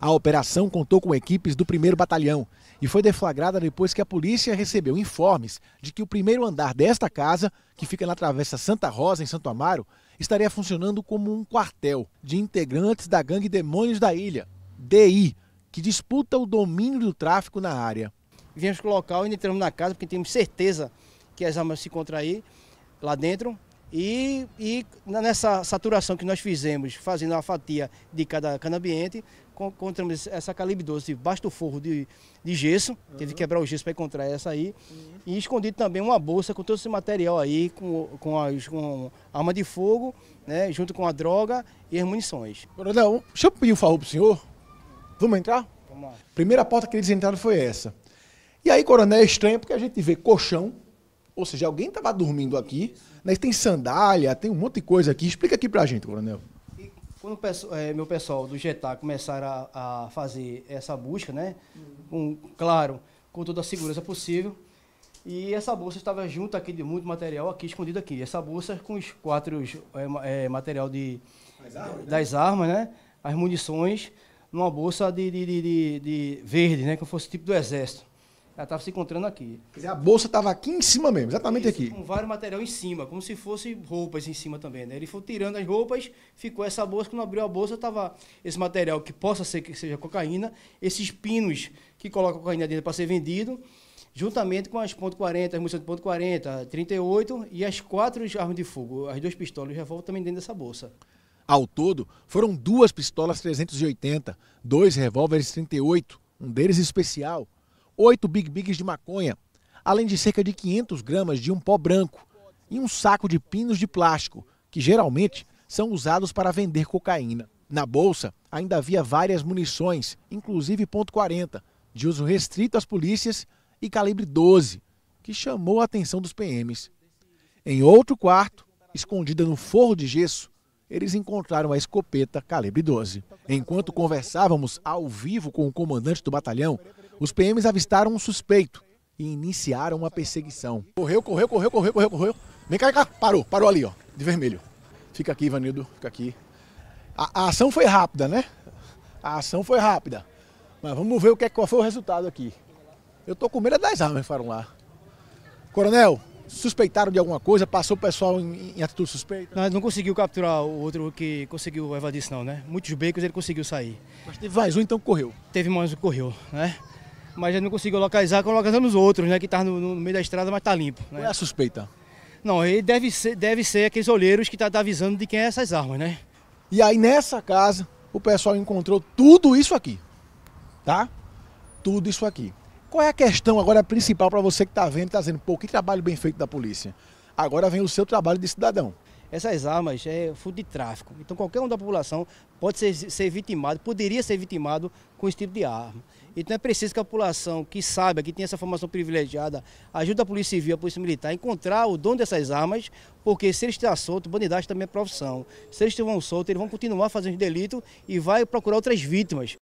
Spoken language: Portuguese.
A operação contou com equipes do 1 Batalhão e foi deflagrada depois que a polícia recebeu informes de que o primeiro andar desta casa, que fica na Travessa Santa Rosa, em Santo Amaro, estaria funcionando como um quartel de integrantes da gangue Demônios da Ilha, DI, que disputa o domínio do tráfico na área. Viemos para o local e entramos na casa porque temos certeza que as armas se encontram aí, lá dentro, e, e nessa saturação que nós fizemos, fazendo uma fatia de cada canambiente, encontramos essa calibre 12 baixo do forro de, de gesso, uhum. teve que uhum. quebrar o gesso para encontrar essa aí, uhum. e escondido também uma bolsa com todo esse material aí, com, com, as, com arma de fogo, né, junto com a droga e as munições. Coronel, deixa eu pedir um favor para o senhor. Vamos entrar? Vamos lá. Primeira porta que eles entraram foi essa. E aí, coronel, é estranho porque a gente vê colchão, ou seja, alguém estava dormindo aqui, né? tem sandália, tem um monte de coisa aqui. Explica aqui para a gente, coronel. quando é, meu pessoal do GETA começaram a, a, fazer essa busca, né? claro, com toda a segurança possível. E essa bolsa estava junto aqui de muito material aqui, escondido aqui. Essa bolsa com os quatro é, é, material de, armas, né? das né? armas, né? As munições, numa bolsa de, de, de, de verde, né? Que fosse tipo do exército. Ela estava se encontrando aqui. Quer dizer, a bolsa estava aqui em cima mesmo, exatamente Isso, aqui. Com vários material em cima, como se fosse roupas em cima também, né? Ele foi tirando as roupas, ficou essa bolsa. Quando abriu a bolsa, estava esse material que possa ser que seja cocaína, esses pinos que colocam cocaína dentro para ser vendido, juntamente com as ponto .40, as munições de ponto .40, 38 e as quatro armas de fogo, as duas pistolas e revólver também dentro dessa bolsa. Ao todo, foram duas pistolas 380, dois revólveres 38, um deles especial, oito Big Bigs de maconha, além de cerca de 500 gramas de um pó branco e um saco de pinos de plástico, que geralmente são usados para vender cocaína. Na bolsa ainda havia várias munições, inclusive .40, de uso restrito às polícias e calibre 12, que chamou a atenção dos PMs. Em outro quarto, escondida no forro de gesso, eles encontraram a escopeta calibre 12. Enquanto conversávamos ao vivo com o comandante do batalhão, os PMs avistaram um suspeito e iniciaram uma perseguição. Correu, correu, correu, correu, correu, correu. Vem cá, vem cá. Parou, parou ali, ó, de vermelho. Fica aqui, Ivanildo, fica aqui. A, a, ação foi rápida, né? A ação foi rápida. Mas vamos ver o que, é, qual foi o resultado aqui. Eu tô com medo das armas que foram lá. Coronel, suspeitaram de alguma coisa? Passou o pessoal em, em atitude suspeita? Não, não conseguiu capturar o outro que conseguiu evadir, não, né? Muitos becos ele conseguiu sair. Mas teve mais um, então correu? Teve mais um, correu, né? Mas ele não conseguiu localizar, colocamos outros, né? Que estavam tá no, no, meio da estrada, mas está limpo. Né? Qual é a suspeita? Não, ele deve ser, deve ser aqueles olheiros que tá, tá avisando de quem é essas armas, né? E aí nessa casa, o pessoal encontrou tudo isso aqui, tá? Tudo isso aqui. Qual é a questão agora principal para você que está vendo e está dizendo, pô, que trabalho bem feito da polícia? Agora vem o seu trabalho de cidadão. Essas armas é fruto de tráfico. Então qualquer um da população pode ser, ser vitimado, poderia ser vitimado com esse tipo de arma. Então é preciso que a população que saiba, que tem essa formação privilegiada, ajude a Polícia Civil, a Polícia Militar a encontrar o dono dessas armas, porque se eles estiver solto, bandidagem também é profissão. Se eles estiverem soltos, eles vão continuar fazendo delito e vai procurar outras vítimas.